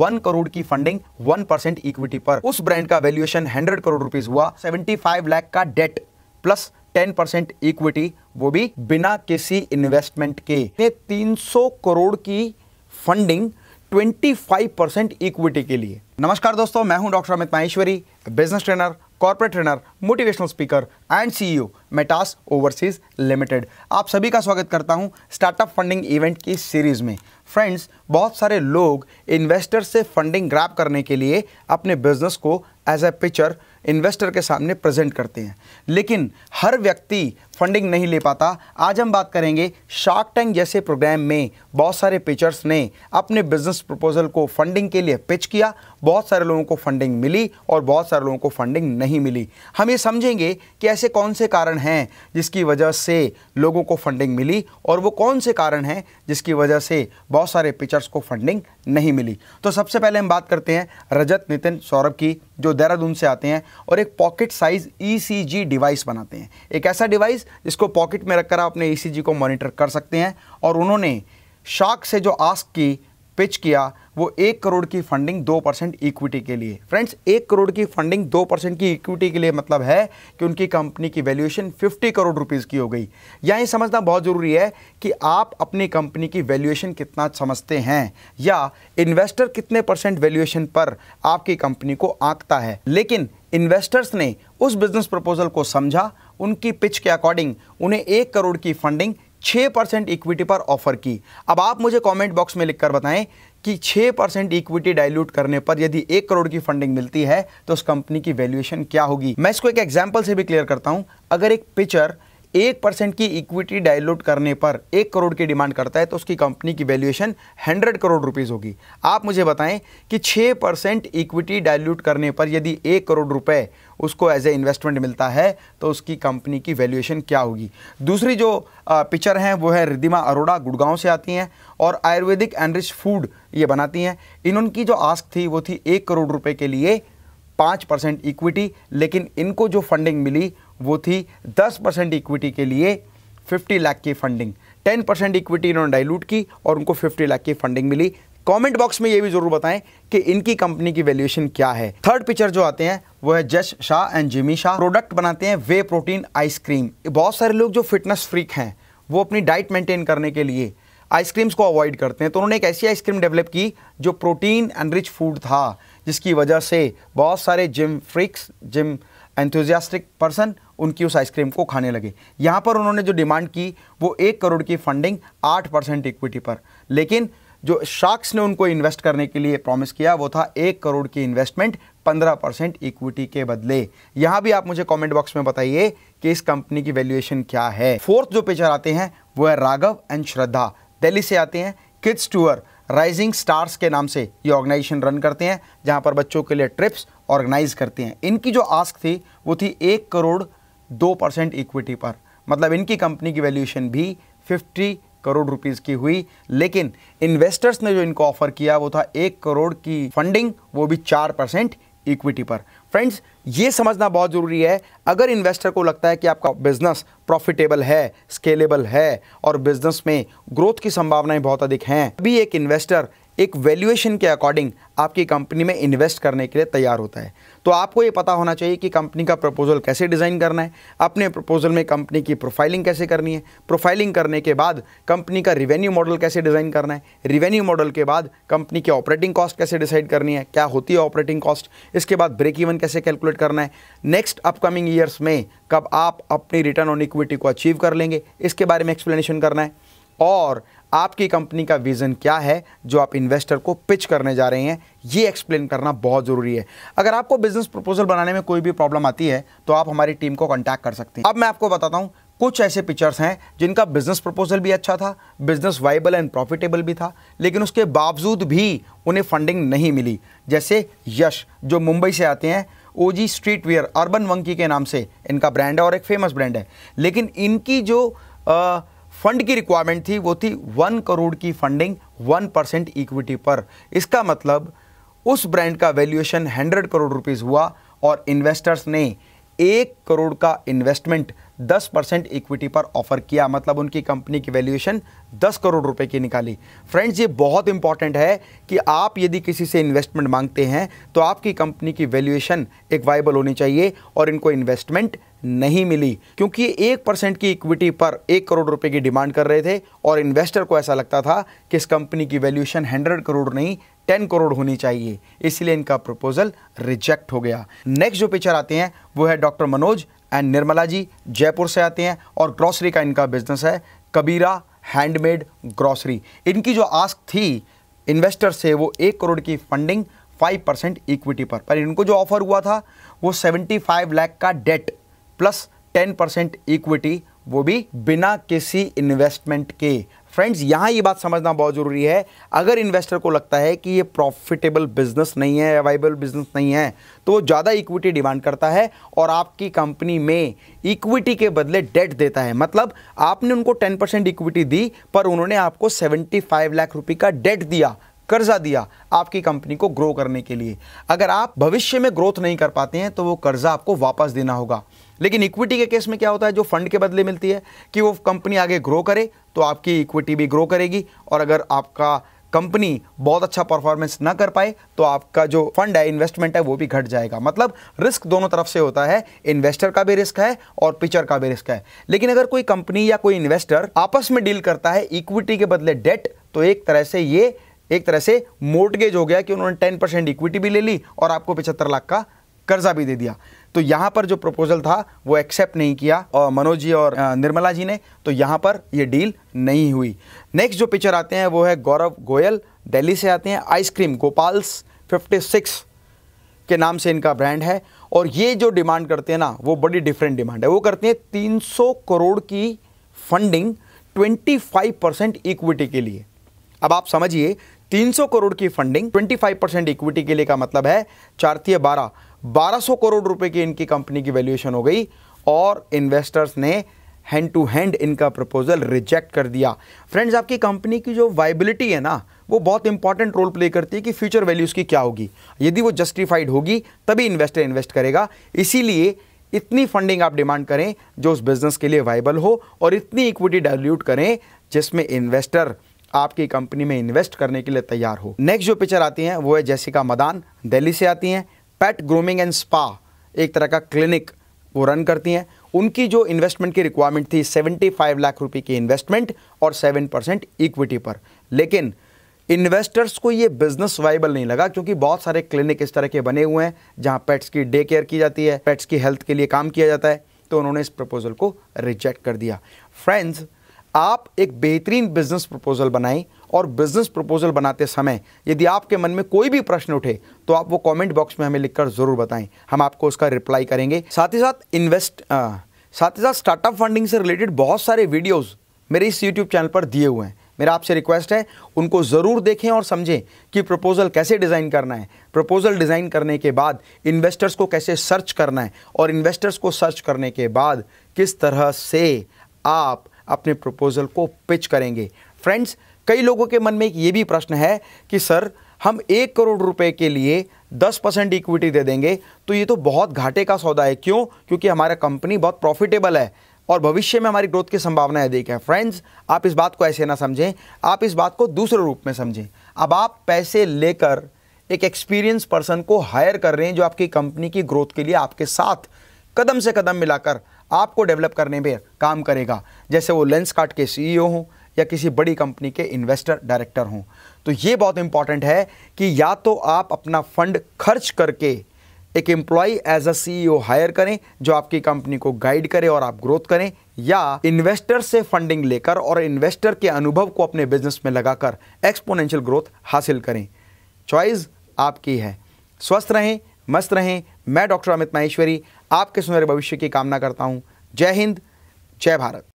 one crore की funding one percent equity पर उस ब्रांड का वैल्यूएशन हंड्रेड करोड़ रुपीज हुआ सेवेंटी फाइव लैख का debt plus ten percent equity वो भी बिना किसी इन्वेस्टमेंट के तीन सौ करोड़ की फंडिंग 25 परसेंट इक्विटी के लिए नमस्कार दोस्तों मैं हूं doctor Amit Maheshwari business trainer corporate trainer motivational speaker and CEO Metas overseas limited आप सभी का स्वागत करता हूं स्टार्टअप फंडिंग इवेंट की सीरीज़ में फ्रेंड्स बहुत सारे लोग इन्वेस्टर से फंडिंग ग्रैप करने के लिए अपने बिजनेस को एज ए पिक्चर इन्वेस्टर के सामने प्रेजेंट करते हैं लेकिन हर व्यक्ति फंडिंग नहीं ले पाता आज हम बात करेंगे शार्क टैंक जैसे प्रोग्राम में बहुत सारे पिचर्स ने अपने बिजनेस प्रपोजल को फंडिंग के लिए पिच किया बहुत सारे लोगों को फंडिंग मिली और बहुत सारे लोगों को फंडिंग नहीं मिली हम ये समझेंगे कि ऐसे कौन से कारण हैं जिसकी वजह से लोगों को फंडिंग मिली और वो कौन से कारण हैं जिसकी वजह से बहुत सारे पिचर्स को फंडिंग नहीं मिली तो सबसे पहले हम बात करते हैं रजत नितिन सौरभ की जो देहरादून से आते हैं और एक pocket size ECG e device बनाते हैं एक ऐसा डिवाइस जिसको पॉकेट में रखकर आप अपने ईसीजी e को मॉनिटर कर सकते हैं और उन्होंने शार्क से जो आस्क की पिच किया वो एक करोड़ की फंडिंग दो परसेंट इक्विटी के लिए फ्रेंड्स एक करोड़ की फंडिंग दो परसेंट की इक्विटी के लिए मतलब है कि उनकी कंपनी की वैल्यूएशन फिफ्टी करोड़ रुपीज़ की हो गई या ये समझना बहुत ज़रूरी है कि आप अपनी कंपनी की वैल्यूएशन कितना समझते हैं या इन्वेस्टर कितने परसेंट वैल्यूएशन पर आपकी कंपनी को आंकता है लेकिन इन्वेस्टर्स ने उस बिजनेस प्रपोजल को समझा उनकी पिच के अकॉर्डिंग उन्हें एक करोड़ की फंडिंग 6% परसेंट इक्विटी पर ऑफर की अब आप मुझे कमेंट बॉक्स में लिखकर बताएं कि 6% परसेंट इक्विटी डाइल्यूट करने पर यदि एक करोड़ की फंडिंग मिलती है तो उस कंपनी की वैल्यूएशन क्या होगी मैं इसको एक एग्जाम्पल से भी क्लियर करता हूं अगर एक पिक्चर एक परसेंट की इक्विटी डायलोट करने पर एक करोड़ की डिमांड करता है तो उसकी कंपनी की वैल्यूएशन हंड्रेड करोड़ रुपीज़ होगी आप मुझे बताएं कि छः परसेंट इक्विटी डायल्यूट करने पर यदि एक करोड़ रुपए उसको एज ए इन्वेस्टमेंट मिलता है तो उसकी कंपनी की वैल्यूएशन क्या होगी दूसरी जो पिक्चर हैं वो है रिदिमा अरोड़ा गुड़गांव से आती हैं और आयुर्वेदिक एनरिच फूड ये बनाती हैं इन उनकी जो आस्क थी वो थी एक करोड़ रुपये के लिए पाँच परसेंट इक्विटी लेकिन इनको जो फंडिंग मिली वो थी 10 परसेंट इक्विटी के लिए 50 लाख की फंडिंग 10 परसेंट इक्विटी इन्होंने डाइल्यूट की और उनको 50 लाख की फंडिंग मिली कमेंट बॉक्स में ये भी जरूर बताएं कि इनकी कंपनी की वैल्यूएशन क्या है थर्ड पिक्चर जो आते हैं वो है Jash Shah and Jimmy Shah product बनाते हैं वे प्रोटीन आइसक्रीम बहुत सारे लोग जो फिटनेस फ्रीक हैं वो अपनी डाइट मेंटेन करने के लिए आइसक्रीम्स को अवॉइड करते हैं तो उन्होंने एक ऐसी आइसक्रीम डेवलप की जो प्रोटीन एंड रिच फूड था जिसकी वजह से बहुत सारे gym freaks gym enthusiastic person उनकी उस आइसक्रीम को खाने लगे यहाँ पर उन्होंने जो डिमांड की वो एक करोड़ की फंडिंग आठ परसेंट इक्विटी पर लेकिन जो शार्क्स ने उनको इन्वेस्ट करने के लिए प्रॉमिस किया वो था एक करोड़ की इन्वेस्टमेंट पंद्रह परसेंट इक्विटी के बदले यहाँ भी आप मुझे कमेंट बॉक्स में बताइए कि इस कंपनी की वैल्यूएशन क्या है फोर्थ जो पिक्चर आते हैं वो है राघव एंड श्रद्धा दिल्ली से आते हैं किड्स टूर राइजिंग स्टार्स के नाम से ये ऑर्गेनाइजेशन रन करते हैं जहाँ पर बच्चों के लिए ट्रिप्स ऑर्गेनाइज करते हैं इनकी जो आस्क थी वो थी एक करोड़ दो परसेंट इक्विटी पर मतलब इनकी कंपनी की वैल्यूएशन भी फिफ्टी करोड़ रुपीज़ की हुई लेकिन इन्वेस्टर्स ने जो इनको ऑफर किया वो था एक करोड़ की फंडिंग वो भी चार परसेंट इक्विटी पर फ्रेंड्स ये समझना बहुत ज़रूरी है अगर इन्वेस्टर को लगता है कि आपका बिज़नेस प्रॉफिटेबल है स्केलेबल है और बिज़नेस में ग्रोथ की संभावनाएं बहुत अधिक हैं अभी एक इन्वेस्टर एक वैल्यूएशन के अकॉर्डिंग आपकी कंपनी में इन्वेस्ट करने के लिए तैयार होता है तो आपको ये पता होना चाहिए कि कंपनी का प्रपोजल कैसे डिज़ाइन करना है अपने प्रपोजल में कंपनी की प्रोफाइलिंग कैसे करनी है प्रोफाइलिंग करने के बाद कंपनी का रिवेन्यू मॉडल कैसे डिज़ाइन करना है रिवेन्यू मॉडल के बाद कंपनी की ऑपरेटिंग कॉस्ट कैसे डिसाइड करनी है क्या होती है ऑपरेटिंग कॉस्ट इसके बाद ब्रेक इवन कैसे कैलकुलेट करना है नेक्स्ट अपकमिंग ईयर्स में कब आप अपनी रिटर्न ऑन इक्विटी को अचीव कर लेंगे इसके बारे में एक्सप्लेनेशन करना है और आपकी कंपनी का विज़न क्या है जो आप इन्वेस्टर को पिच करने जा रहे हैं ये एक्सप्लेन करना बहुत ज़रूरी है अगर आपको बिज़नेस प्रपोजल बनाने में कोई भी प्रॉब्लम आती है तो आप हमारी टीम को कॉन्टैक्ट कर सकते हैं अब मैं आपको बताता हूँ कुछ ऐसे पिक्चर्स हैं जिनका बिजनेस प्रपोजल भी अच्छा था बिजनेस वाइबल एंड प्रॉफिटेबल भी था लेकिन उसके बावजूद भी उन्हें फंडिंग नहीं मिली जैसे यश जो मुंबई से आते हैं OG street wear urban monkey के नाम से इनका ब्रांड है और एक फेमस ब्रांड है लेकिन इनकी जो आ, फंड की रिक्वायरमेंट थी वो थी वन करोड़ की फंडिंग वन परसेंट इक्विटी पर इसका मतलब उस ब्रांड का वैल्यूएशन हंड्रेड करोड़ रुपीज़ हुआ और इन्वेस्टर्स ने एक करोड़ का इन्वेस्टमेंट 10 परसेंट इक्विटी पर ऑफर किया मतलब उनकी कंपनी की वैल्यूएशन 10 करोड़ रुपए की निकाली फ्रेंड्स ये बहुत इंपॉर्टेंट है कि आप यदि किसी से इन्वेस्टमेंट मांगते हैं तो आपकी कंपनी की वैल्यूएशन एक वाइबल होनी चाहिए और इनको इन्वेस्टमेंट नहीं मिली क्योंकि एक परसेंट की इक्विटी पर एक करोड़ रुपए की डिमांड कर रहे थे और इन्वेस्टर को ऐसा लगता था कि इस कंपनी की वैल्यूएशन हंड्रेड करोड़ नहीं टेन करोड़ होनी चाहिए इसलिए इनका प्रपोजल रिजेक्ट हो गया नेक्स्ट जो पिक्चर आते हैं वो है डॉक्टर मनोज एंड निर्मला जी जयपुर से आते हैं और ग्रॉसरी का इनका बिजनेस है कबीरा हैंडमेड ग्रॉसरी इनकी जो आस्क थी इन्वेस्टर से वो एक करोड़ की फंडिंग फाइव परसेंट इक्विटी पर पर इनको जो ऑफर हुआ था वो सेवेंटी फाइव लैख का debt plus ten percent equity वो भी बिना किसी इन्वेस्टमेंट के फ्रेंड्स यहाँ ये बात समझना बहुत ज़रूरी है अगर इन्वेस्टर को लगता है कि ये प्रॉफिटेबल बिजनेस नहीं है अवाइबल बिजनेस नहीं है तो वो ज़्यादा इक्विटी डिमांड करता है और आपकी कंपनी में इक्विटी के बदले डेट देता है मतलब आपने उनको 10 परसेंट इक्विटी दी पर उन्होंने आपको 75 लाख रुपए का डेट दिया कर्जा दिया आपकी कंपनी को ग्रो करने के लिए अगर आप भविष्य में ग्रोथ नहीं कर पाते हैं तो वो कर्जा आपको वापस देना होगा लेकिन इक्विटी के केस में क्या होता है जो फंड के बदले मिलती है कि वो कंपनी आगे ग्रो करे तो आपकी इक्विटी भी ग्रो करेगी और अगर आपका कंपनी बहुत अच्छा परफॉर्मेंस ना कर पाए तो आपका जो फंड है इन्वेस्टमेंट है वो भी घट जाएगा मतलब रिस्क दोनों तरफ से होता है इन्वेस्टर का भी रिस्क है और पिचर का भी रिस्क है लेकिन अगर कोई कंपनी या कोई इन्वेस्टर आपस में डील करता है इक्विटी के बदले डेट तो एक तरह से ये एक तरह से मोटगेज हो गया कि उन्होंने टेन परसेंट इक्विटी भी ले ली और आपको पचहत्तर लाख का कर्जा भी दे दिया तो यहां पर जो प्रपोजल था वो एक्सेप्ट नहीं किया और मनोज जी और निर्मला जी ने तो यहां पर ये डील नहीं हुई नेक्स्ट जो पिक्चर आते हैं वो है गौरव गोयल दिल्ली से आते हैं आइसक्रीम गोपाल्स 56 के नाम से इनका ब्रांड है और ये जो डिमांड करते हैं ना वो बड़ी डिफरेंट डिमांड है वो करते हैं 300 करोड़ की फंडिंग 25 परसेंट इक्विटी के लिए अब आप समझिए 300 करोड़ की फंडिंग 25 परसेंट इक्विटी के लिए का मतलब है चार थी बारह बारह करोड़ रुपए की इनकी कंपनी की वैल्यूएशन हो गई और इन्वेस्टर्स ने हैंड टू हैंड इनका प्रपोजल रिजेक्ट कर दिया फ्रेंड्स आपकी कंपनी की जो वाइबिलिटी है ना वो बहुत इंपॉर्टेंट रोल प्ले करती है कि फ्यूचर वैल्यूज़ की क्या होगी यदि वो जस्टिफाइड होगी तभी इन्वेस्टर इन्वेस्ट करेगा इसीलिए इतनी फंडिंग आप डिमांड करें जो उस बिजनेस के लिए वाइबल हो और इतनी इक्विटी डाइल्यूट करें जिसमें इन्वेस्टर आपकी कंपनी में इन्वेस्ट करने के लिए तैयार हो नेक्स्ट जो पिक्चर आती हैं वो है जैसिका मदान दिल्ली से आती हैं पेट ग्रूमिंग एंड स्पा एक तरह का क्लिनिक वो रन करती हैं उनकी जो इन्वेस्टमेंट की रिक्वायरमेंट थी 75 लाख रुपए की इन्वेस्टमेंट और 7 परसेंट इक्विटी पर लेकिन इन्वेस्टर्स को ये बिजनेस वाइबल नहीं लगा क्योंकि बहुत सारे क्लिनिक इस तरह के बने हुए हैं जहाँ पेट्स की डे केयर की जाती है पेट्स की हेल्थ के लिए काम किया जाता है तो उन्होंने इस प्रपोजल को रिजेक्ट कर दिया फ्रेंड्स आप एक बेहतरीन बिजनेस प्रपोजल बनाएं और बिजनेस प्रपोजल बनाते समय यदि आपके मन में कोई भी प्रश्न उठे तो आप वो कमेंट बॉक्स में हमें लिखकर ज़रूर बताएं हम आपको उसका रिप्लाई करेंगे साथ ही साथ इन्वेस्ट आ, साथ ही साथ स्टार्टअप फंडिंग से रिलेटेड बहुत सारे वीडियोज़ मेरे इस यूट्यूब चैनल पर दिए हुए हैं मेरा आपसे रिक्वेस्ट है उनको ज़रूर देखें और समझें कि प्रपोज़ल कैसे डिज़ाइन करना है प्रपोज़ल डिज़ाइन करने के बाद इन्वेस्टर्स को कैसे सर्च करना है और इन्वेस्टर्स को सर्च करने के बाद किस तरह से आप अपने प्रपोजल को पिच करेंगे फ्रेंड्स कई लोगों के मन में ये भी प्रश्न है कि सर हम एक करोड़ रुपए के लिए 10 परसेंट इक्विटी दे देंगे तो ये तो बहुत घाटे का सौदा है क्यों क्योंकि हमारा कंपनी बहुत प्रॉफिटेबल है और भविष्य में हमारी ग्रोथ की संभावना अधिक है फ्रेंड्स आप इस बात को ऐसे ना समझें आप इस बात को दूसरे रूप में समझें अब आप पैसे लेकर एक एक्सपीरियंस पर्सन को हायर कर रहे हैं जो आपकी कंपनी की ग्रोथ के लिए आपके साथ कदम से कदम मिलाकर आपको डेवलप करने में काम करेगा जैसे वो लेंस कार्ट के सीईओ e हों या किसी बड़ी कंपनी के इन्वेस्टर डायरेक्टर हों तो ये बहुत इंपॉर्टेंट है कि या तो आप अपना फंड खर्च करके एक employee as a CEO hire करें जो आपकी कंपनी को गाइड करे और आप ग्रोथ करें या इन्वेस्टर से फंडिंग लेकर और इन्वेस्टर के अनुभव को अपने बिजनेस में लगाकर एक्सपोनेंशियल ग्रोथ हासिल करें चॉइस आपकी है स्वस्थ रहें मस्त रहें मैं डॉक्टर अमित माहेश्वरी आपके सुनहरे भविष्य की कामना करता हूँ जय हिंद जय भारत